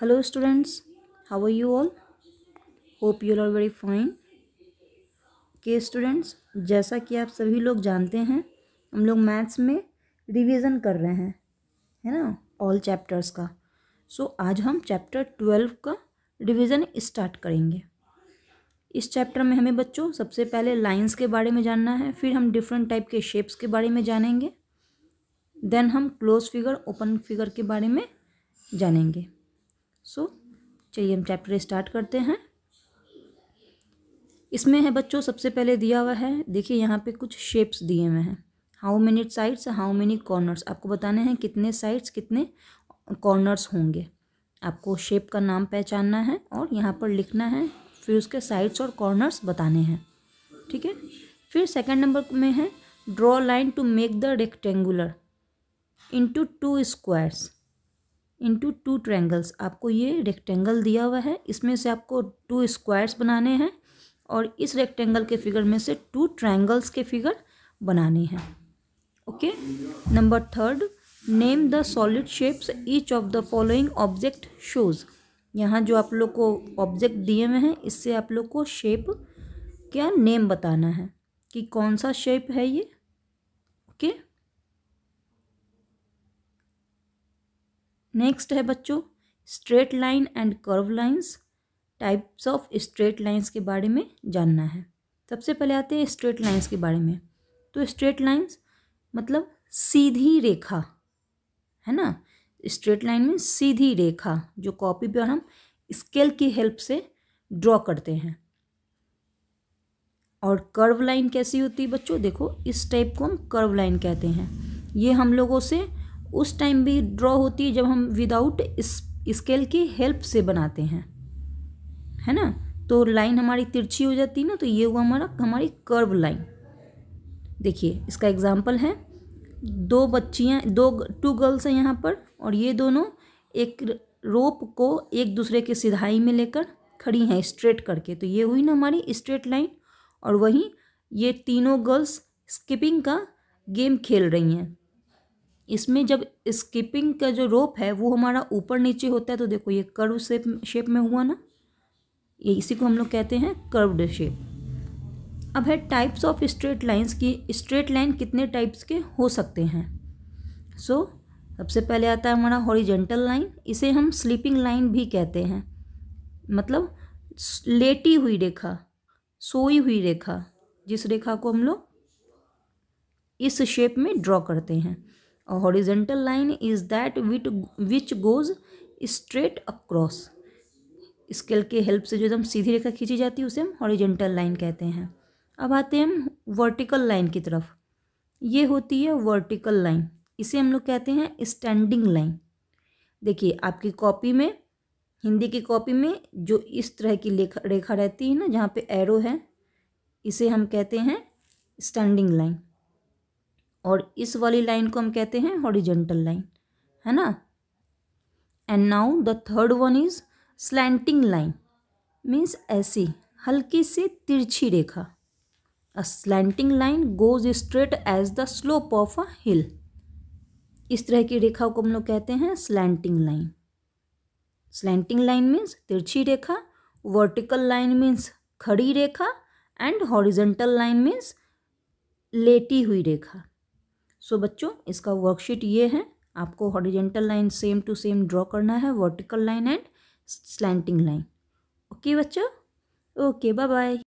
hello students how are you all hope you all are very fine के students जैसा कि आप सभी लोग जानते हैं हम लोग मैथ्स में रिवीजन कर रहे हैं है ना ऑल चैप्टर्स का सो so, आज हम चैप्टर ट्वेल्व का रिवीजन स्टार्ट करेंगे इस चैप्टर में हमें बच्चों सबसे पहले लाइंस के बारे में जानना है फिर हम डिफरेंट टाइप के शेप्स के बारे में जानेंगे देन हम क्लोज फिगर ओपन फिगर के बारे में जानेंगे सो चलिए हम चैप्टर स्टार्ट करते हैं इसमें है बच्चों सबसे पहले दिया हुआ है देखिए यहाँ पे कुछ शेप्स दिए हुए हैं how many sides how many corners आपको बताने हैं कितने साइड्स कितने कॉर्नर्स होंगे आपको शेप का नाम पहचानना है और यहाँ पर लिखना है फिर उसके साइड्स और कॉर्नर्स बताने हैं ठीक है फिर सेकंड नंबर में है draw line to make the rectangular into two squares into two triangles आपको ये रेक्टेंगल दिया हुआ है इसमें से आपको टू स्क्वायर्स बनाने हैं और इस रेक्टेंगल के फिगर में से टू ट्रैंगल्स के फिगर बनाने हैं okay number third name the solid shapes each of the following object shows यहाँ जो आप लोग को ऑब्जेक्ट दिए हुए हैं इससे आप लोग को शेप क्या नेम बताना है कि कौन सा शेप है ये ओके okay? नेक्स्ट है बच्चों straight line and curve lines types of straight lines के बारे में जानना है सबसे पहले आते हैं स्ट्रेट लाइंस के बारे में तो स्ट्रेट लाइंस मतलब सीधी रेखा है ना स्ट्रेट लाइन में सीधी रेखा जो कॉपी पर हम स्केल की हेल्प से ड्रॉ करते हैं और कर्व लाइन कैसी होती है बच्चों देखो इस टाइप को हम कर्व लाइन कहते हैं ये हम लोगों से उस टाइम भी ड्रॉ होती है जब हम विदाउट स्केल की हेल्प से बनाते हैं है ना तो लाइन हमारी तिरछी हो जाती है ना तो ये हुआ हमारा हमारी कर्व लाइन देखिए इसका एग्जाम्पल है दो बच्चियाँ दो टू गर्ल्स हैं यहाँ पर और ये दोनों एक रोप को एक दूसरे के सिधाई में लेकर खड़ी हैं स्ट्रेट करके तो ये हुई ना हमारी स्ट्रेट लाइन और वहीं ये तीनों गर्ल्स स्किपिंग का गेम खेल रही हैं इसमें जब स्किपिंग का जो रोप है वो हमारा ऊपर नीचे होता है तो देखो ये कर्व शेप शेप में हुआ ना ये इसी को हम लोग कहते हैं कर्व्ड शेप अब है टाइप्स ऑफ स्ट्रेट लाइंस की स्ट्रेट लाइन कितने टाइप्स के हो सकते हैं सो so, सबसे पहले आता है हमारा हॉरिजेंटल लाइन इसे हम स्लीपिंग लाइन भी कहते हैं मतलब लेटी हुई रेखा सोई हुई रेखा जिस रेखा को हम लोग इस शेप में ड्रॉ करते हैं horizontal line is that with which goes straight across scale के हेल्प से जो एकदम सीधी रेखा खींची जाती है उसे हम हॉरिजेंटल लाइन कहते हैं अब आते हैं हम वर्टिकल लाइन की तरफ ये होती है वर्टिकल लाइन इसे हम लोग कहते हैं स्टैंडिंग लाइन देखिए आपकी कॉपी में हिंदी की कॉपी में जो इस तरह की रेखा रहती है ना जहाँ पे एरो है इसे हम कहते हैं स्टैंडिंग लाइन और इस वाली लाइन को हम कहते हैं हॉरिजेंटल लाइन है ना and now the third one is slanting line means ऐसी हल्की सी तिरछी रेखा a slanting line goes straight as the slope of a hill इस तरह की रेखा को हम लोग कहते हैं slanting line slanting line means तिरछी रेखा वर्टिकल लाइन मीन्स खड़ी रेखा एंड हॉरिजेंटल लाइन मीन्स लेटी हुई रेखा सो बच्चों इसका वर्कशीट ये है आपको horizontal line same to same draw करना है vertical line and slanting line okay बच्चों ओके बाय बाय